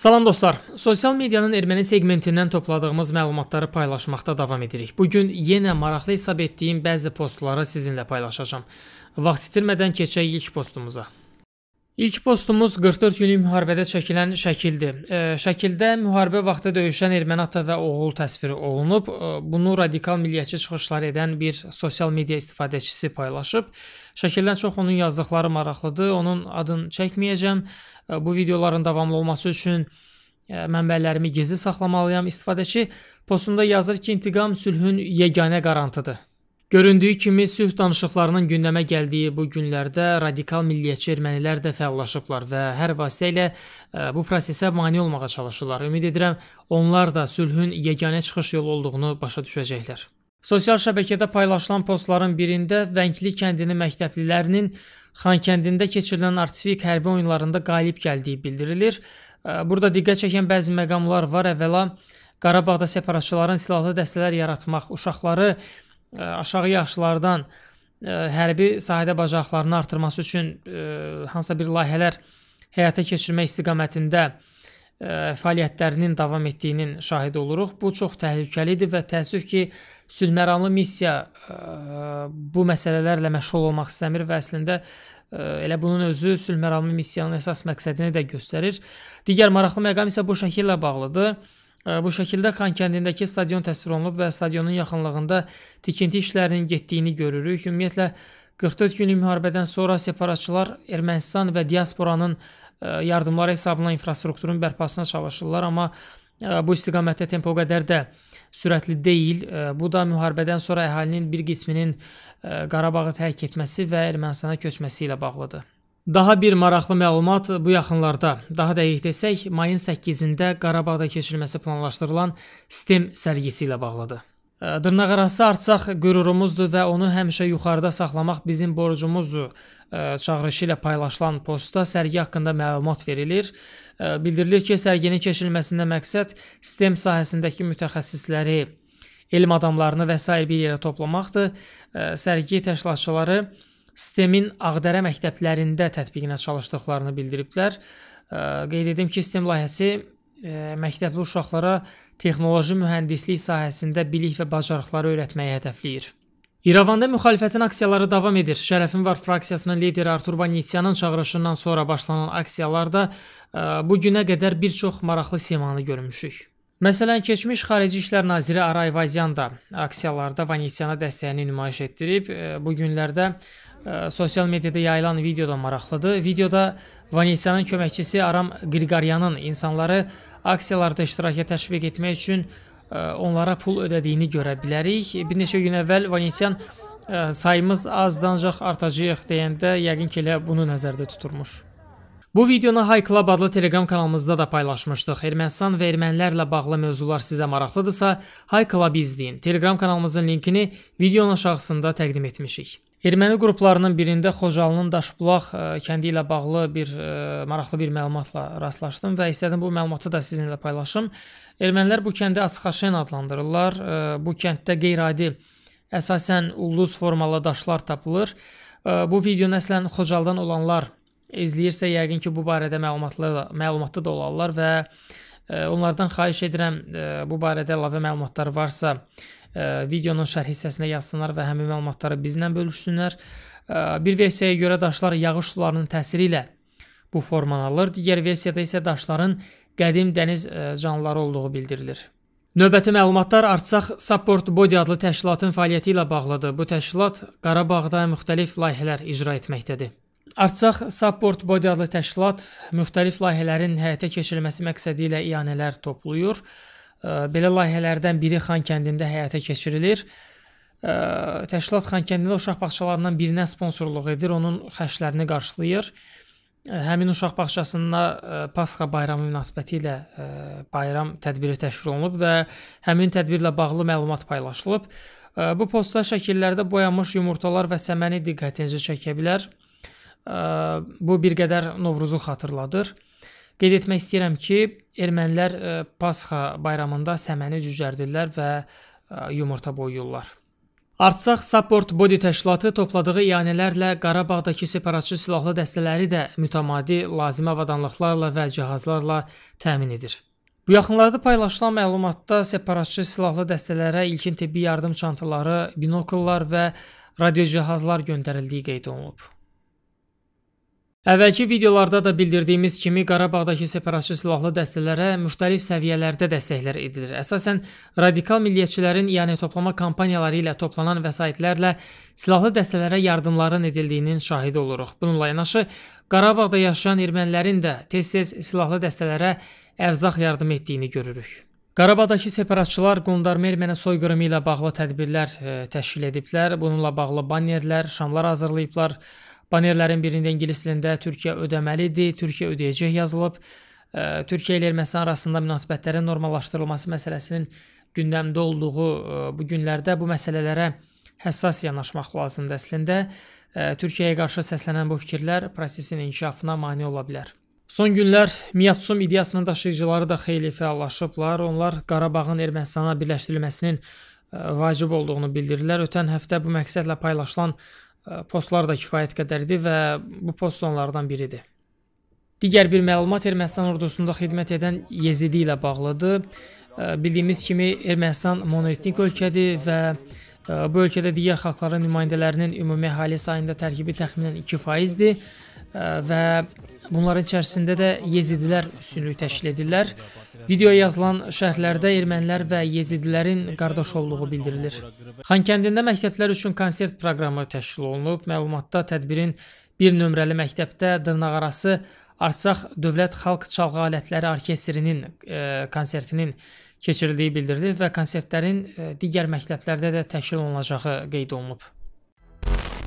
Salam dostlar. Sosial medianın erməni segmentindən topladığımız məlumatları paylaşmaqda davam edirik. Bu gün yenə maraqlı hesab etdiyim bəzi postları sizinlə paylaşacağam. Vaxt itirmədən keçək ilk postumuza. İlk postumuz 44 günlük müharibədə çəkilən şəkildir. E, şəkildə müharibə vaxtı döyüşən erməni atada oğul təsviri olunub. E, bunu radikal milliyyətçi çıxışlar edən bir sosial media istifadəçisi paylaşıb. Şəkildən çox onun yazdıqları maraqlıdır. Onun adını çəkməyəcəm. E, bu videoların davamlı olması üçün mənbələrimi gizli saxlamalıyam. İstifadəçi postunda yazır ki, intiqam sülhün yeganə qarantıdır. Göründüyü kimi sülh danışıqlarının gündəmə gəldiyi bu günlərdə radikal milliyyətçi ermənilər də fəallaşıblar və hər vasitə ilə e, bu prosesə mane olmağa çalışırlar. Ümid edirəm, onlar da sülhün yeganə çıxış yolu olduğunu başa düşəcəklər. Sosial şəbəkədə paylaşılan postların birində Vəngli kəndinin məktəblilərinin Xankəndində keçirilən artistik hərbi oyunlarında qalib gəldiyi bildirilir. E, burada diqqət çəkən bəzi məqamlar var. Əvvəla Qarabağda separatçıların silahlı dəstələr yaratmaq, uşaqları aşağı yaşlardan hərbi sahədə bacarıqlarını artırması üçün hansısa bir layihələr həyata keçirmək istiqamətində fəaliyyətlərinin davam etdiyinin şahid oluruq. Bu çox təhlükəlidir və təəssüf ki, sülhməranlı missiya bu məsələlərlə məşğul olmaq istəmir və əslində elə bunun özü sülhməranlı missiyanın əsas məqsədini də göstərir. Digər maraqlı məqam isə bu şəkillə bağlıdır. Bu şəkildə Xankəndindəki stadion təsvir olunub və stadionun yaxınlığında tikinti işlərinin getdiyini görürük. Ümumiyyətlə 44 günlük müharibədən sonra separatçılar Ermənistan və diasporanın e, yardımları hesabına infrastrukturun bərpasına çalışırlar, amma e, bu istiqamətdə tempo qədər də sürətli deyil. E, bu da müharibədən sonra əhalinin bir qisminin Qarabağı tərk etməsi və Ermənistana köçməsi ilə bağlıdır. Daha bir maraqlı məlumat bu yaxınlarda, daha dəqiq desək, mayın 8-də Qarabağda keçirilməsi planlaşdırılan STEM sərgisi ilə bağlıdır. E, dırnaq arası artsaq qürurumuzdur və onu həmişə yuxarıda saxlamaq bizim borcumuzdur. E, çağırışı ilə paylaşılan postda sərgi haqqında məlumat verilir. E, bildirilir ki, sərginin keçirilməsində məqsəd STEM sahəsindəki mütəxəssisləri, elm adamlarını və s. bir yerə toplamaqdır. Sərgi təşkilatçıları sistemin Ağdərə məktəblərində tətbiqinə çalışdıqlarını bildiriblər. Qeyd edim ki, sistem layihəsi məktəbli uşaqlara texnoloji mühəndislik sahəsində bilik və bacarıqları öyrətməyi hədəfləyir. İrəvanda müxalifətin aksiyaları davam edir. Şərəfin var fraksiyasının lideri Artur Vanitsyanın çağırışından sonra başlanan aksiyalarda bu günə qədər bir çox maraqlı simanı görmüşük. Məsələn, keçmiş Xarici İşlər naziri Aray Vazyan da aksiyalarda Vanitsiyana dəstəyini nümayiş etdirib. Bu günlərdə sosial mediada yayılan video da maraqlıdır. Videoda Vanessiyanın köməkçisi Aram Qriqaryanın insanları aksiyalarda iştirakə təşviq etmək üçün onlara pul ödədiyini görə bilərik. Bir neçə gün əvvəl Vanessiyan sayımız azdır ancaq artacağıq deyəndə yəqin ki elə bunu nəzərdə tuturmuş. Bu videonu High Club adlı Telegram kanalımızda da paylaşmışdıq. Ermənistan və ermənilərlə bağlı mövzular sizə maraqlıdırsa, High Club izləyin. Telegram kanalımızın linkini videonun aşağısında təqdim etmişik. Erməni qruplarının birində Xocalının Daşbulaq e, kəndi ilə bağlı bir ə, e, maraqlı bir məlumatla rastlaşdım və istədim bu məlumatı da sizinlə paylaşım. Ermənilər bu kəndi Asxaşen adlandırırlar. Ə, e, bu kənddə qeyri-adi əsasən ulduz formalı daşlar tapılır. Ə, bu videonu əslən Xocaldan olanlar izləyirsə yəqin ki, bu barədə məlumatlı məlumatlı da olarlar və ə, onlardan xahiş edirəm ə, bu barədə əlavə məlumatları varsa videonun şərh hissəsinə yazsınlar və həmin məlumatları bizlə bölüşsünlər. Bir versiyaya görə daşlar yağış sularının təsiri ilə bu formanı alır, digər versiyada isə daşların qədim dəniz canlıları olduğu bildirilir. Növbəti məlumatlar Artsaq Support Body adlı təşkilatın fəaliyyəti ilə bağlıdır. Bu təşkilat Qarabağda müxtəlif layihələr icra etməkdədir. Artsaq Support Body adlı təşkilat müxtəlif layihələrin həyata keçirilməsi məqsədi ilə iyanələr toplayır belə layihələrdən biri Xan kəndində həyata keçirilir. Təşkilat Xan kəndində uşaq bağçalarından birinə sponsorluq edir, onun xərclərini qarşılayır. Həmin uşaq bağçasında Pasxa bayramı münasibətilə bayram tədbiri təşkil olunub və həmin tədbirlə bağlı məlumat paylaşılıb. Bu postda şəkillərdə boyanmış yumurtalar və səməni diqqətinizi çəkə bilər. Bu bir qədər Novruzu xatırladır. Qeyd etmək istəyirəm ki, ermənilər e, Pasxa bayramında səməni cücərdirlər və e, yumurta boyuyurlar. Artsaq Support Body təşkilatı topladığı iyanələrlə Qarabağdakı separatçı silahlı dəstələri də mütəmadi lazımi avadanlıqlarla və cihazlarla təmin edir. Bu yaxınlarda paylaşılan məlumatda separatçı silahlı dəstələrə ilkin tibbi yardım çantaları, binokllar və radio cihazlar göndərildiyi qeyd olunub. Əvvəlki videolarda da bildirdiyimiz kimi Qarabağdakı separatçı silahlı dəstələrə müxtəlif səviyyələrdə dəstəklər edilir. Əsasən radikal milliyetçilərin, yəni toplama kampaniyaları ilə toplanan vəsaitlərlə silahlı dəstələrə yardımların edildiyinin şahidi oluruq. Bununla yanaşı Qarabağda yaşayan ermənilərin də tez-tez silahlı dəstələrə ərzaq yardım etdiyini görürük. Qarabağdakı separatçılar qondarma erməni soyqırımı ilə bağlı tədbirlər ə, e, təşkil ediblər. Bununla bağlı bannerlər, şamlar hazırlayıblar. Banerlərin birində ingilis dilində Türkiyə ödəməlidir, Türkiyə ödəyəcək yazılıb. Türkiyə ilə Ermənistan arasında münasibətlərin normallaşdırılması məsələsinin gündəmdə olduğu bu günlərdə bu məsələlərə həssas yanaşmaq lazımdır əslində. Türkiyəyə qarşı səslənən bu fikirlər prosesin inkişafına mane ola bilər. Son günlər Miyatsum ideyasının daşıyıcıları da xeyli fəallaşıblar. Onlar Qarabağın Ermənistana birləşdirilməsinin vacib olduğunu bildirirlər. Ötən həftə bu məqsədlə paylaşılan postlar da kifayət qədərdir və bu post onlardan biridir. Digər bir məlumat Ermənistan ordusunda xidmət edən Yezidi ilə bağlıdır. Bildiyimiz kimi Ermənistan monolitnik ölkədir və bu ölkədə digər xalqların nümayəndələrinin ümumi əhali sayında tərkibi təxminən 2%-dir və bunların içərisində də Yezidilər üstünlük təşkil edirlər. Videoya yazılan şərhlərdə ermənilər və yezidilərin qardaş olduğu bildirilir. Xankəndində məktəblər üçün konsert proqramı təşkil olunub. Məlumatda tədbirin bir nömrəli məktəbdə dırnaqarası Artsaq Dövlət Xalq Çalğı Alətləri Orkestrinin e, konsertinin keçirildiyi bildirilir və konsertlərin e, digər məktəblərdə də təşkil olunacağı qeyd olunub.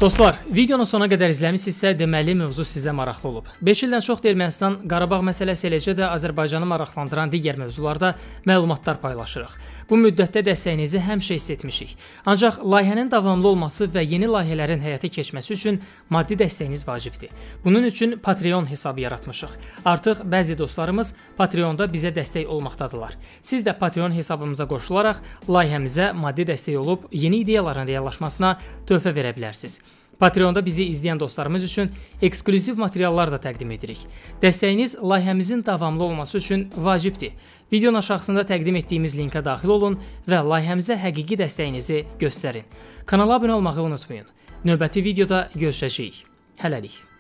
Dostlar, videonu sona qədər izləmisinizsə, deməli mövzu sizə maraqlı olub. 5 ildən çoxdur Ermənistan Qarabağ məsələsi eləcə də Azərbaycanı maraqlandıran digər mövzularda məlumatlar paylaşırıq. Bu müddətdə dəstəyinizi həmişə hiss etmişik. Ancaq layihənin davamlı olması və yeni layihələrin həyata keçməsi üçün maddi dəstəyiniz vacibdir. Bunun üçün Patreon hesabı yaratmışıq. Artıq bəzi dostlarımız Patreonda bizə dəstək olmaqdadılar. Siz də Patreon hesabımıza qoşularaq layihəmizə maddi dəstək olub yeni ideyaların reallaşmasına töhfə verə bilərsiniz. Patreonda bizi izləyən dostlarımız üçün eksklüziv materiallar da təqdim edirik. Dəstəyiniz layihəmizin davamlı olması üçün vacibdir. Videonun aşağısında təqdim etdiyimiz linkə daxil olun və layihəmizə həqiqi dəstəyinizi göstərin. Kanala abunə olmağı unutmayın. Növbəti videoda görüşəcəyik. Hələlik.